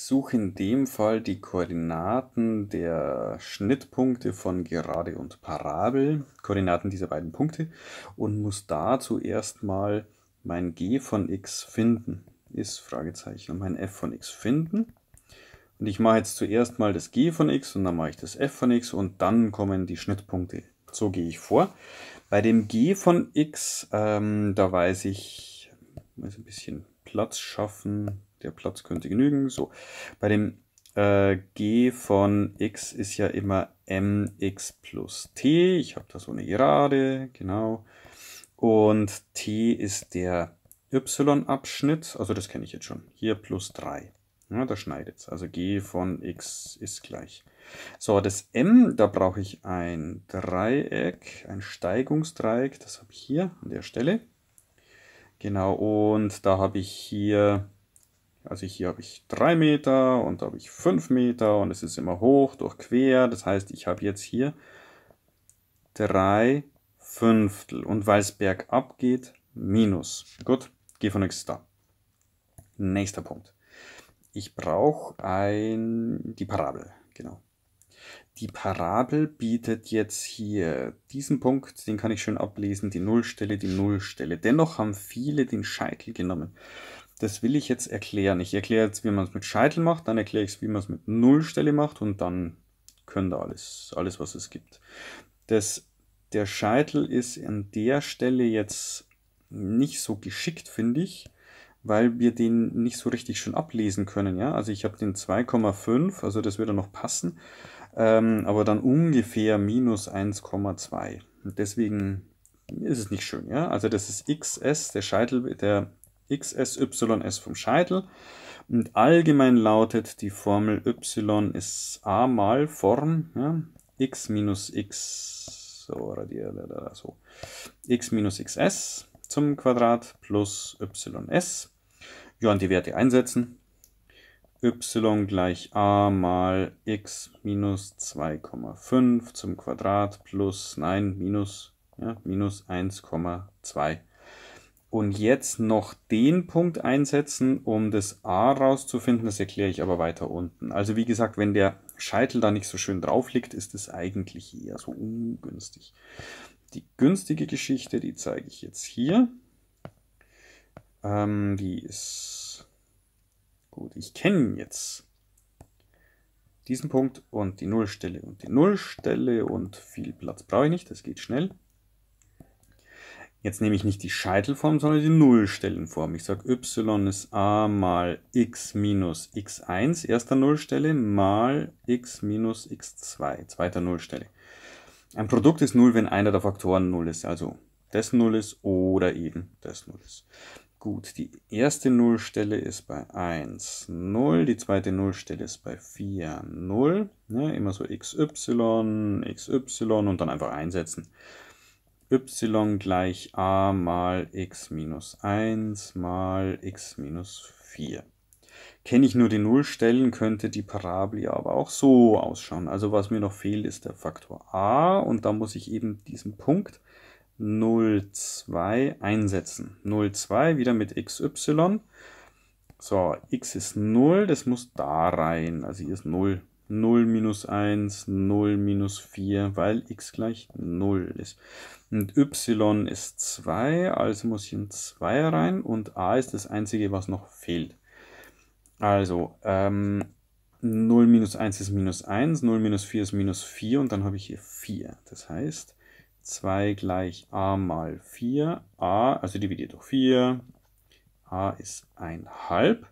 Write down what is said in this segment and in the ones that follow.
Ich suche in dem Fall die Koordinaten der Schnittpunkte von Gerade und Parabel, Koordinaten dieser beiden Punkte, und muss dazu erstmal mein g von x finden. Ist Fragezeichen und mein f von x finden. Und ich mache jetzt zuerst mal das g von x und dann mache ich das f von x und dann kommen die Schnittpunkte. So gehe ich vor. Bei dem g von x, ähm, da weiß ich, muss ein bisschen Platz schaffen, der Platz könnte genügen. So, bei dem äh, g von x ist ja immer mx plus t. Ich habe da so eine Gerade, genau. Und t ist der y-Abschnitt, also das kenne ich jetzt schon. Hier plus 3. Ja, da schneidet es. Also g von x ist gleich. So, das m, da brauche ich ein Dreieck, ein Steigungsdreieck. Das habe ich hier an der Stelle. Genau, und da habe ich hier also hier habe ich 3 Meter und da habe ich 5 Meter und es ist immer hoch, durch quer. Das heißt, ich habe jetzt hier 3 Fünftel. Und weil es bergab geht, minus. Gut, gehe von nichts da. Nächster Punkt. Ich brauche die Parabel, genau. Die Parabel bietet jetzt hier diesen Punkt, den kann ich schön ablesen, die Nullstelle, die Nullstelle. Dennoch haben viele den Scheitel genommen. Das will ich jetzt erklären. Ich erkläre jetzt, wie man es mit Scheitel macht, dann erkläre ich es, wie man es mit Nullstelle macht und dann können da alles, alles was es gibt. Das, der Scheitel ist an der Stelle jetzt nicht so geschickt, finde ich, weil wir den nicht so richtig schon ablesen können. Ja? Also ich habe den 2,5, also das würde noch passen, ähm, aber dann ungefähr minus 1,2. Deswegen ist es nicht schön. Ja? Also das ist XS, der Scheitel, der XSYS vom Scheitel. Und allgemein lautet die Formel y ist a mal Form, ja, x minus x, so, radier, so, x minus xs zum Quadrat plus ys. Ja, und die Werte einsetzen. y gleich a mal x minus 2,5 zum Quadrat plus, nein, minus, ja, minus 1,2 und jetzt noch den Punkt einsetzen, um das A rauszufinden. Das erkläre ich aber weiter unten. Also wie gesagt, wenn der Scheitel da nicht so schön drauf liegt, ist es eigentlich eher so ungünstig. Die günstige Geschichte, die zeige ich jetzt hier. Ähm, die ist gut. Ich kenne jetzt diesen Punkt und die Nullstelle und die Nullstelle und viel Platz brauche ich nicht. Das geht schnell. Jetzt nehme ich nicht die Scheitelform, sondern die Nullstellenform. Ich sage y ist a mal x minus x1, erster Nullstelle, mal x minus x2, zweiter Nullstelle. Ein Produkt ist null, wenn einer der Faktoren null ist, also das null ist oder eben das 0 ist. Gut, die erste Nullstelle ist bei 1, 0, die zweite Nullstelle ist bei 4, 0. Ja, immer so xy, xy und dann einfach einsetzen y gleich a mal x minus 1 mal x minus 4. Kenne ich nur die Nullstellen, könnte die Parabel ja aber auch so ausschauen. Also was mir noch fehlt, ist der Faktor a und da muss ich eben diesen Punkt 0,2 einsetzen. 0,2 wieder mit xy. So, x ist 0, das muss da rein. Also hier ist 0. 0 minus 1, 0 minus 4, weil x gleich 0 ist. Und y ist 2, also muss ich in 2 rein und a ist das einzige, was noch fehlt. Also ähm, 0 minus 1 ist minus 1, 0 minus 4 ist minus 4 und dann habe ich hier 4. Das heißt 2 gleich a mal 4, a, also dividiert durch 4, a ist 1 halb.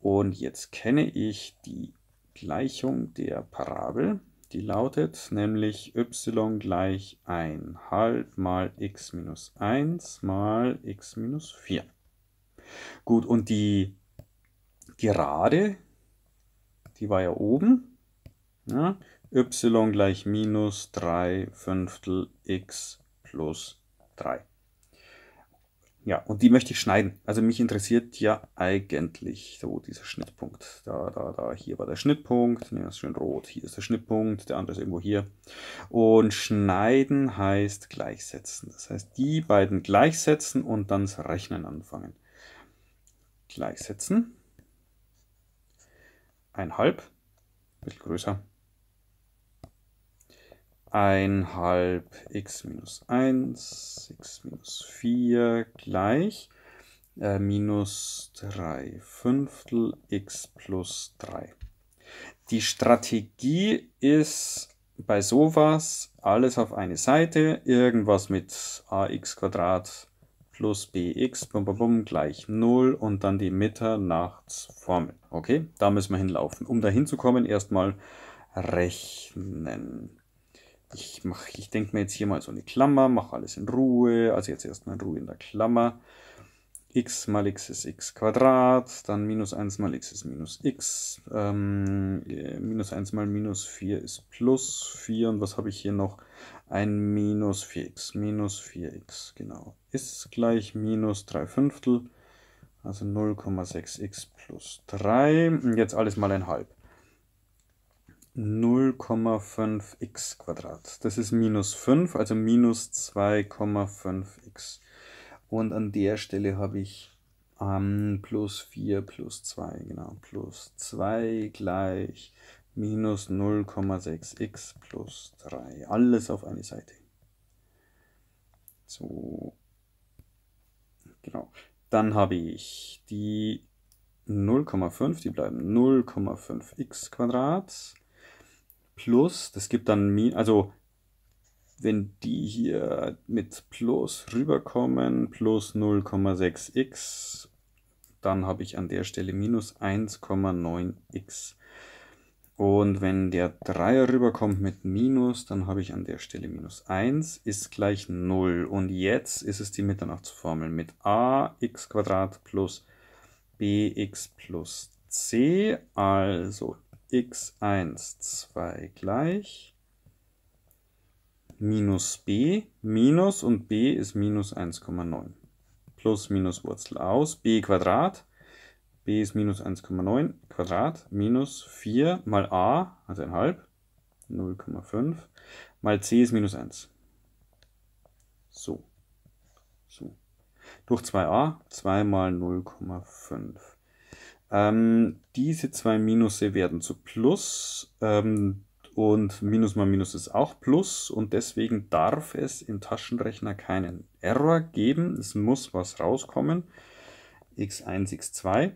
Und jetzt kenne ich die Gleichung der Parabel. Die lautet nämlich y gleich 1 halb mal x minus 1 mal x minus 4. Gut, und die Gerade, die war ja oben. Ja, y gleich minus 3 Fünftel x plus 3. Ja, und die möchte ich schneiden. Also mich interessiert ja eigentlich so dieser Schnittpunkt. Da, da, da, hier war der Schnittpunkt. Ne, ist schön rot. Hier ist der Schnittpunkt. Der andere ist irgendwo hier. Und schneiden heißt gleichsetzen. Das heißt, die beiden gleichsetzen und dann das Rechnen anfangen. Gleichsetzen. Ein halb. Ein bisschen größer einhalb x minus 1, x minus 4 gleich äh, minus 3 Fünftel x plus 3. Die Strategie ist bei sowas alles auf eine Seite, irgendwas mit ax plus bx bum, bum, bum, gleich 0 und dann die Mitternachtsformel. Okay, da müssen wir hinlaufen. Um dahin zu kommen, erstmal rechnen ich mach, ich denke mir jetzt hier mal so eine Klammer, mache alles in Ruhe, also jetzt erstmal in Ruhe in der Klammer. x mal x ist x Quadrat, dann minus 1 mal x ist minus x, ähm, äh, minus 1 mal minus 4 ist plus 4 und was habe ich hier noch? Ein minus 4x, minus 4x, genau, ist gleich minus 3 Fünftel, also 0,6x plus 3 und jetzt alles mal ein halb. 0,5x Quadrat. Das ist minus 5, also minus 2,5x. Und an der Stelle habe ich ähm, plus 4 plus 2, genau, plus 2 gleich minus 0,6x plus 3. Alles auf eine Seite. So, genau. Dann habe ich die 0,5, die bleiben 0,5x Quadrat plus, das gibt dann Min, also wenn die hier mit plus rüberkommen, plus 0,6x, dann habe ich an der Stelle minus 1,9x. Und wenn der Dreier rüberkommt mit Minus, dann habe ich an der Stelle Minus 1 ist gleich 0. Und jetzt ist es die Mitternachtsformel mit ax plus bx plus c, also x1, 2 gleich minus b minus und b ist minus 1,9 plus minus Wurzel aus b Quadrat b ist minus 1,9 Quadrat minus 4 mal a, also ein halb, 0,5 mal c ist minus 1. So. so. Durch 2a 2 mal 0,5. Ähm, diese zwei Minusse werden zu Plus ähm, und Minus mal Minus ist auch Plus und deswegen darf es im Taschenrechner keinen Error geben. Es muss was rauskommen. x1, x2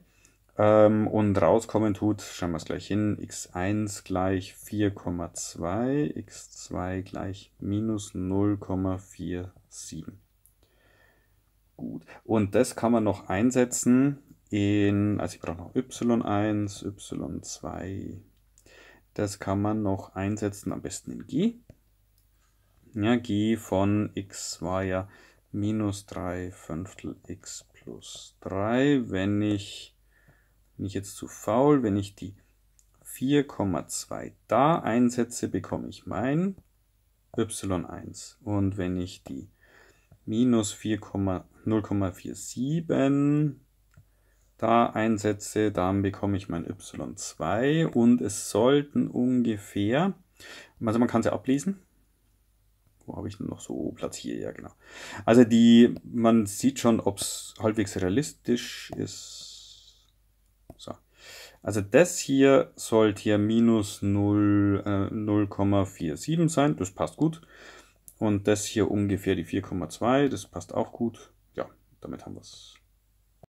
ähm, und rauskommen tut, schauen wir es gleich hin, x1 gleich 4,2, x2 gleich minus 0,47. Gut, und das kann man noch einsetzen in, also ich brauche noch Y1, Y2. Das kann man noch einsetzen, am besten in G. Ja, G von x war ja minus 3 Fünftel x plus 3. Wenn ich, bin ich jetzt zu faul, wenn ich die 4,2 da einsetze, bekomme ich mein y1. Und wenn ich die minus 4,047 da einsetze, dann bekomme ich mein Y2 und es sollten ungefähr, also man kann sie ablesen, wo habe ich denn noch so oh, Platz hier? Ja, genau. Also die, man sieht schon, ob es halbwegs realistisch ist. So. Also das hier sollte hier minus 0,47 äh, sein, das passt gut. Und das hier ungefähr die 4,2, das passt auch gut. Ja, damit haben wir es.